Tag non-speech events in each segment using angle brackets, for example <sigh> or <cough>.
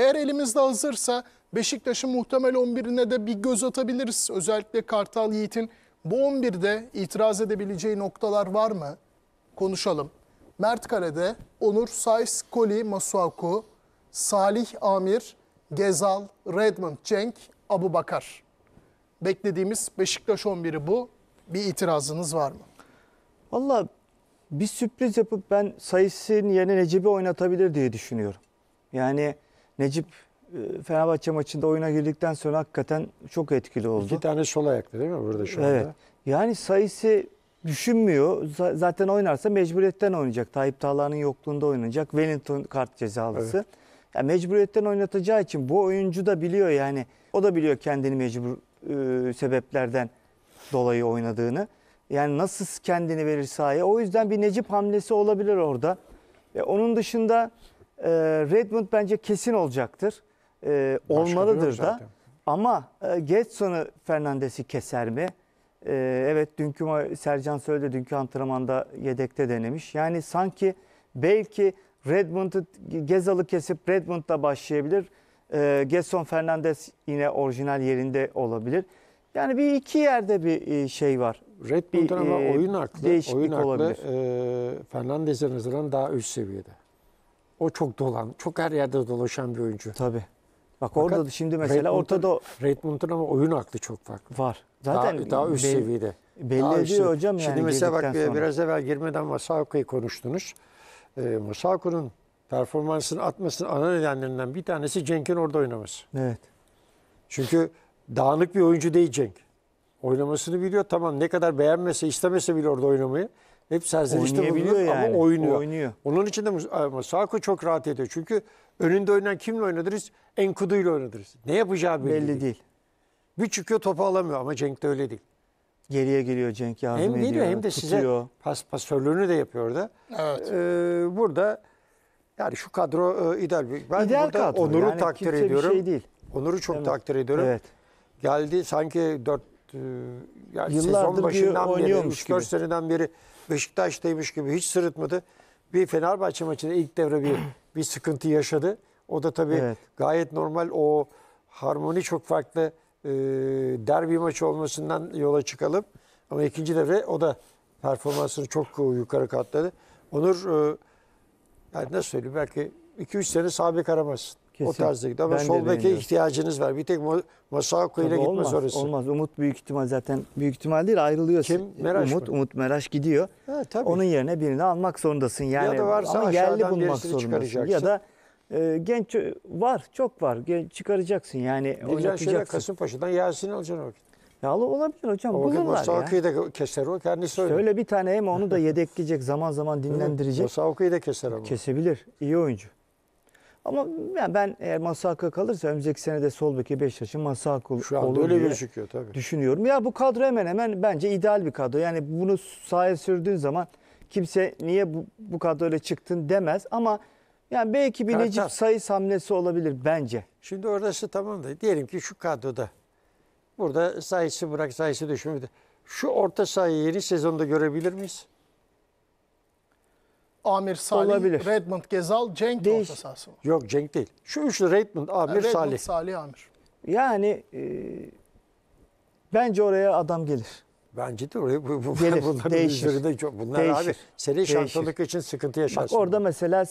Eğer elimizde hazırsa Beşiktaş'ın muhtemel 11'ine de bir göz atabiliriz. Özellikle Kartal Yiğit'in bu 11'de itiraz edebileceği noktalar var mı? Konuşalım. Mert Kare'de Onur, Sais, Koli, Masuaku, Salih Amir, Gezal, Redmond, Cenk, Abu Bakar. Beklediğimiz Beşiktaş 11'i bu. Bir itirazınız var mı? Valla bir sürpriz yapıp ben sayısının yerine Necip'i oynatabilir diye düşünüyorum. Yani Necip e, Fenerbahçe maçında oyuna girdikten sonra hakikaten çok etkili oldu. İki tane sol ayaklı değil mi burada şu anda? Evet. Yani sayısı düşünmüyor. Zaten oynarsa mecburiyetten oynayacak. Tayyip Tağla'nın yokluğunda oynayacak. Wellington kart cezalısı. Evet. Yani mecburiyetten oynatacağı için bu oyuncu da biliyor yani. O da biliyor kendini mecbur e, sebeplerden dolayı oynadığını. Yani nasıl kendini verir sahaya. O yüzden bir Necip hamlesi olabilir orada. E, onun dışında e, Redmond bence kesin olacaktır. E, olmalıdır da. Zaten. Ama e, Getson'u Fernandes'i keser mi? E, evet dünkü Sercan söyledi dünkü antrenmanda yedekte denemiş. Yani sanki belki Redmond'u Gezal'ı kesip Redmond'la başlayabilir. E, Getson Fernandes yine orijinal yerinde olabilir. Yani bir iki yerde bir e, şey var. Redmond'un ama e, oyun aklı, oyun aklı olabilir. e, Fernandez'e nazaran daha üst seviyede. O çok dolan, çok her yerde dolaşan bir oyuncu. Tabii. Bak Fakat orada şimdi mesela ortada Redmond'un ama oyun aklı çok farklı. Var. Zaten daha, daha üst seviyede. Belli daha ediyor üst, hocam şimdi yani. Şimdi mesela bak e, sonra. biraz evvel girmeden Masakoy'u konuştunuz. E, Masaoku'nun performansını atmasının ana nedenlerinden bir tanesi Cenk'in orada oynaması. Evet. Çünkü dağınık bir oyuncu değil Cenk. Oynamasını biliyor. Tamam ne kadar beğenmese, istemese bile orada oynamayı. Hep serzenişte bulunuyor yani. ama oynuyor. oynuyor. Onun için de ama Sako çok rahat ediyor. Çünkü önünde oynayan kimle oynadırız? Enkudu ile oynadırız. Ne yapacağı belli, belli değil. değil. Bir çıkıyor topu alamıyor ama Cenk de öyle değil. Geriye geliyor Cenk yardım hem ediyor. Hem geliyor hem de tutuyor. size pas, pasörlüğünü de yapıyor orada. Evet. Ee, burada yani şu kadro e, ideal. Bir. Ben ideal burada kadro. Onur'u yani takdir şey ediyorum. şey değil. Onur'u çok evet. takdir ediyorum. Evet. Geldi sanki 4 e, yani Yıllardır sezon başından beri 3-4 seneden beri Beşiktaş'taymış gibi hiç sırıtmadı. Bir Fenerbahçe maçında ilk devre bir <clears throat> bir sıkıntı yaşadı. O da tabii evet. gayet normal o harmoni çok farklı e, derbi maçı olmasından yola çıkalım. Ama ikinci devre o da performansını çok yukarı katladı. Onur e, yani nasıl söyleyeyim belki 2-3 sene sabit aramazsın. Kesin. O tarzda ama ben sol beke ihtiyacınız var. Bir tek Masako ile gitmez olmaz, orası. Olmaz. Umut büyük ihtimal zaten büyük ihtimal değil ayrılıyor. Kim? Meraş Umut, mı? Umut Meraş gidiyor. Ha, tabii. Onun yerine birini almak zorundasın. Yani, ya da varsa ama yerli bulmak zorundasın. Ya da e, genç var çok var. Genç, çıkaracaksın yani Bilgen oynatacaksın. Şeyler, Kasımpaşa'dan Yasin alacaksın o vakit. Ya olabilir hocam. O bulurlar Mosaoku'yu da keser o kendisi öyle. Şöyle bir tane hem onu da yedekleyecek zaman zaman <laughs> dinlendirecek. Mosaoku'yu da keser ama. Kesebilir. İyi oyuncu. Ama yani ben eğer Masaka kalırsa önümüzdeki sene de sol beki Beşiktaş'ın Masaka olur Şu anda öyle diye gözüküyor tabii. düşünüyorum. Ya bu kadro hemen hemen bence ideal bir kadro. Yani bunu sahaya sürdüğün zaman kimse niye bu, bu öyle çıktın demez ama yani belki bir Tabii, Necip tabii. hamlesi olabilir bence. Şimdi orası tamam da diyelim ki şu kadroda burada sayısı bırak sayısı düşmedi. Şu orta sahayı yeni sezonda görebilir miyiz? Amir Salih, Olabilir. Redmond Gezal, Cenk de orta sahası mı? Yok Cenk değil. Şu üçlü Redmond, Amir, Redmond, Salih. Salih, Amir. Yani e, bence oraya adam gelir. Bence de oraya bu, bu, gelir. Bunların değişir. De çok, bunlar değişir. abi seri şampiyonluk için sıkıntı yaşarsın. Bak orada bunlar. mesela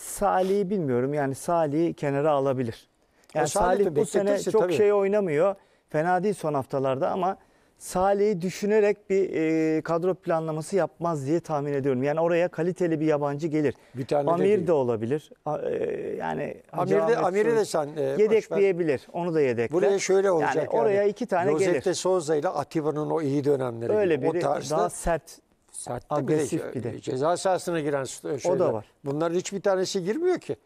Salih'i bilmiyorum. Yani Salih'i kenara alabilir. Yani e, Salih, Salih bu sene çok tabii. şey oynamıyor. Fena değil son haftalarda ama Salih'i düşünerek bir e, kadro planlaması yapmaz diye tahmin ediyorum. Yani oraya kaliteli bir yabancı gelir. Bir tane Amir de, de olabilir. A, e, yani Amir de, Amir'i de sen e, yedekleyebilir. Onu da yedekle. Buraya şöyle olacak yani. Oraya iki tane Josef gelir. Josef de Souza ile Atiba'nın o iyi dönemleri. Öyle biri o tarzda, daha sert sert agresif şey. bir de. Ceza sahasına giren şeyler. O da var. Bunların hiçbir tanesi girmiyor ki.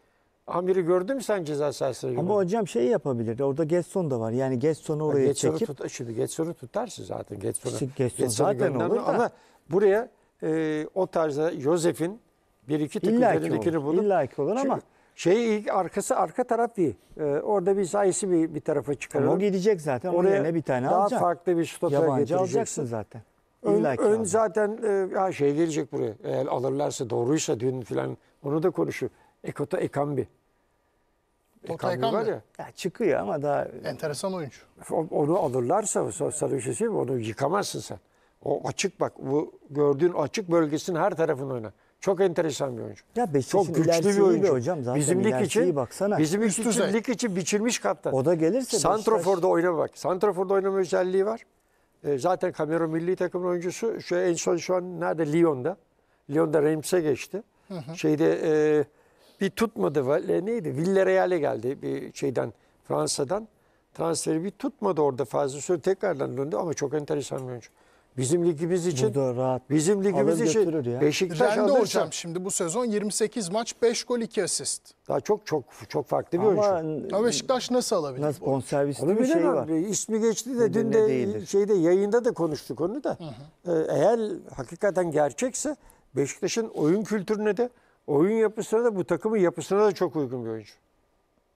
Amiri gördü mü sen ceza sahasına? Ama hocam şey yapabilir. Orada Getson da var. Yani Getson'u oraya Getson'u çekip. Tut, şimdi Getson'u tutarsın zaten. Getson'u işte Getson Getson zaten olur da. Ama buraya e, o tarzda Josef'in bir iki tık bulup. İlla ki olur ama. Şey ilk arkası arka taraf bir. Ee, orada bir sayısı bir, bir tarafa çıkarır. O gidecek zaten. Oraya ne bir tane daha alacak. farklı bir stoper Yabancı alacaksın zaten. Ön, ön zaten e, ya şey gelecek buraya. Eğer alırlarsa doğruysa dün filan onu da konuşur. Ekota Ekambi. Tota Ekambi var ya. ya. Çıkıyor ama daha... Enteresan oyuncu. Onu alırlarsa sana bir şey Onu yıkamazsın sen. O açık bak. Bu gördüğün açık bölgesinin her tarafını oynar. Çok enteresan bir oyuncu. Ya Çok güçlü bir oyuncu. Hocam zaten bizim lig için, baksana. Bizim Üst için, lig için biçilmiş kaptan. O da gelirse Santrofor'da Beşiktaş... oynama bak. Santrofor'da oynama özelliği var. E, zaten Kamerun milli takım oyuncusu. Şu en son şu an nerede? Lyon'da. Lyon'da Reims'e geçti. Hı hı. Şeyde e, bir tutmadı. Neydi? Villarreal'e geldi bir şeyden Fransa'dan. Transferi bir tutmadı orada fazla süre tekrardan döndü ama çok enteresan bir oyuncu. Bizim ligimiz için da rahat. bizim ligimiz Alır için ya. Beşiktaş Rende alırsa, hocam şimdi bu sezon 28 maç 5 gol 2 asist. Daha çok çok çok farklı bir ama, oyuncu. Ama Beşiktaş nasıl alabilir? Nasıl bonservisli bir şey var. İsmi geçti de dün de şeyde yayında da konuştuk onu da. Hı hı. Ee, eğer hakikaten gerçekse Beşiktaş'ın oyun kültürüne de oyun yapısına da bu takımın yapısına da çok uygun bir oyuncu.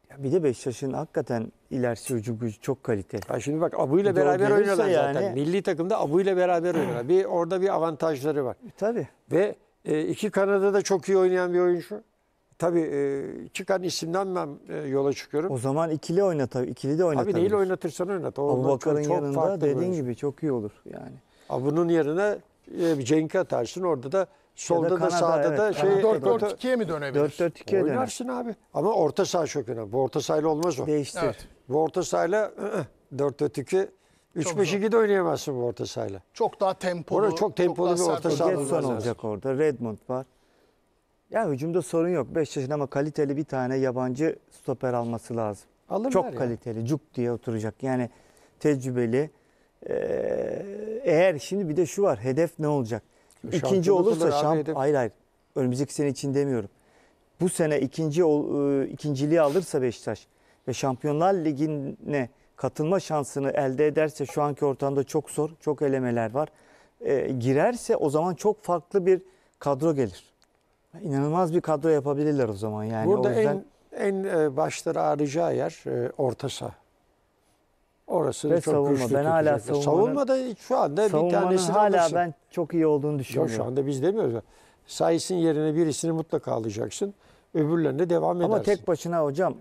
Ya bir de Beşiktaş'ın hakikaten ilerisi hücum çok kaliteli. Ya şimdi bak Abu ile beraber oynuyorlar yani... zaten. Milli takımda Abu ile beraber oynuyorlar. Bir orada bir avantajları var. E, tabii. Ve e, iki Kanada da çok iyi oynayan bir oyuncu. Tabii e, çıkan isimden ben e, yola çıkıyorum. O zaman ikili oynat tabii. İkili de oynatır. Abi neyle oynatırsan oynat. O Abu Bakar'ın yanında dediğin gibi çok iyi olur yani. Abu'nun yerine e, Cenk'i atarsın. Orada da Solda da, sağda da şey... Yani 4-4-2'ye mi dönebilirsin 4 4 döner. Oynarsın abi. Ama orta saha çok önemli. Bu orta sahayla olmaz o. Değiştir. Evet. Bu orta sahayla 4-4-2 3-5-2 de oynayamazsın bu orta sahayla. Çok daha tempolu. Orada çok tempolu çok bir orta saha olacak lazım. orada. Redmond var. Ya hücumda sorun yok. 5 yaşında ama kaliteli bir tane yabancı stoper alması lazım. Alırlar çok ya. kaliteli. Cuk diye oturacak. Yani tecrübeli. Ee, eğer şimdi bir de şu var. Hedef ne olacak? İkinci olursa şamp hayır hayır. Önümüzdeki sene için demiyorum. Bu sene ikinci e, ikinciliği alırsa Beşiktaş ve Şampiyonlar Ligi'ne katılma şansını elde ederse şu anki ortamda çok zor, çok elemeler var. E, girerse o zaman çok farklı bir kadro gelir. İnanılmaz bir kadro yapabilirler o zaman yani. Burada o yüzden... en en e, başları ağrıyacağı yer e, orta saha. Orası Ve çok savunma. güçlü Ben hala tutacak. savunmanın- Savunmada hiç şu anda bir Savunmanın tanesini hala alırsın. ben çok iyi olduğunu Yok, düşünüyorum. şu anda biz demiyoruz. Sayısın yerine birisini mutlaka alacaksın. Öbürlerine devam edersin. Ama tek başına hocam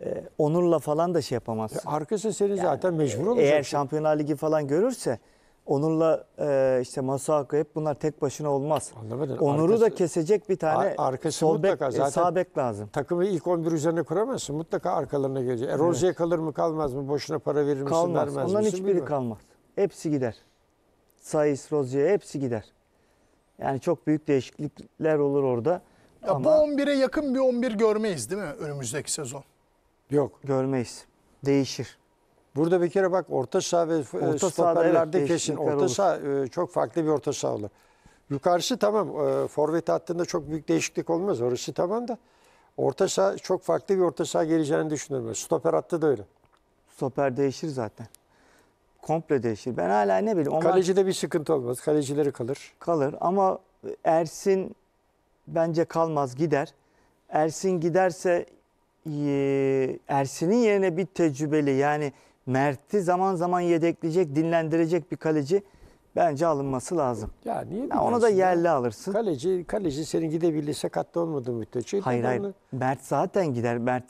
e, e, Onur'la falan da şey yapamazsın. E, arkası seni zaten mecbur e, olacaksın. Eğer Şampiyonlar Ligi falan görürse Onur'la e, işte Masuaku Hakkı hep bunlar tek başına olmaz. Anlamadım. Onur'u arkası, da kesecek bir tane arkası sol bek, e, zaten sağ bek lazım. Takımı ilk 11 üzerine kuramazsın. Mutlaka arkalarına gelecek. E, Rozier evet. kalır mı kalmaz mı? Boşuna para verir misin kalmaz. vermez Onların misin? hiçbiri kalmaz. Hepsi gider. Sayıs, Rozier hepsi gider. Yani çok büyük değişiklikler olur orada. Ya Ama... Bu 11'e yakın bir 11 görmeyiz değil mi önümüzdeki sezon? Yok. Görmeyiz. Değişir. Burada bir kere bak orta saha ve e, orta stoperlerde evet, kesin. Orta saha e, çok farklı bir orta saha olur. Yukarısı tamam. E, forvet hattında çok büyük değişiklik olmaz. Orası tamam da orta saha çok farklı bir orta saha geleceğini düşünüyorum. Stoper hattı da öyle. Stoper değişir zaten. Komple değişir. Ben hala ne bileyim. Onlar... Kalecide bir sıkıntı olmaz. Kalecileri kalır. Kalır ama Ersin bence kalmaz gider. Ersin giderse e, Ersin'in yerine bir tecrübeli yani Mert'i zaman zaman yedekleyecek, dinlendirecek bir kaleci bence alınması lazım. Ya niye ya ona da yerli ya? alırsın. Kaleci kaleci senin gidebilir sakatta olmadığı müddetçe. Hayır hayır. Onu... Mert zaten gider. Mert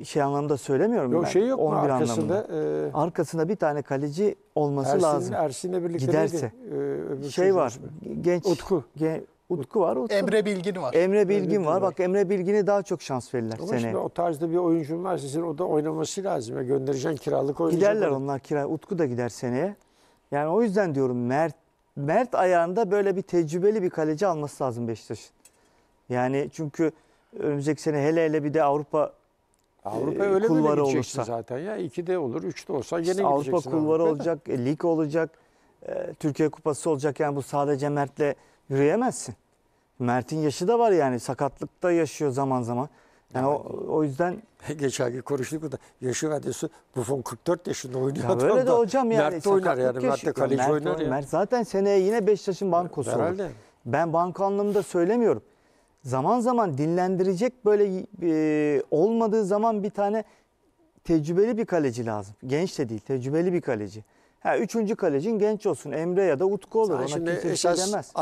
e, şey anlamında söylemiyorum yok, ben. Şey yok 11 mu? arkasında anlamında. E... arkasında bir tane kaleci olması Ersin, lazım. Ersin'le birlikte giderse. Neydi? Ee, şey var. Genç Utku. Gen, Utku var. Utku. Emre Bilgin var. Emre Bilgin, var. var. Bak Emre Bilgin'e daha çok şans verirler Ama sene. o tarzda bir oyuncun var sizin o da oynaması lazım. Ya göndereceğin kiralık oyuncu. Giderler olur. onlar kira. Utku da gider seneye. Yani o yüzden diyorum Mert Mert ayağında böyle bir tecrübeli bir kaleci alması lazım Beşiktaş'ın. Yani çünkü önümüzdeki sene hele hele bir de Avrupa e, Avrupa e, öyle kulvarı olursa zaten ya iki de olur, üç de olsa gene işte Avrupa kulvarı Avrupa'da. olacak, e, lig olacak, e, Türkiye Kupası olacak. Yani bu sadece Mert'le yürüyemezsin. Mert'in yaşı da var yani sakatlıkta yaşıyor zaman zaman. Yani o, o yüzden <laughs> geçen gün konuştuk da yaşı verdiğisi Buffon 44 yaşında oynuyor. Ya böyle de hocam yani Mert oynar yani. Mert de kaleci Mert, oynar yani. zaten seneye yine yaşın bankosu Herhalde. Ben banko anlamında söylemiyorum. Zaman zaman dinlendirecek böyle e, olmadığı zaman bir tane tecrübeli bir kaleci lazım. Genç de değil tecrübeli bir kaleci. Ha, üçüncü kalecin genç olsun Emre ya da Utku olur. Sen Ona kimse şey esas, şey demez.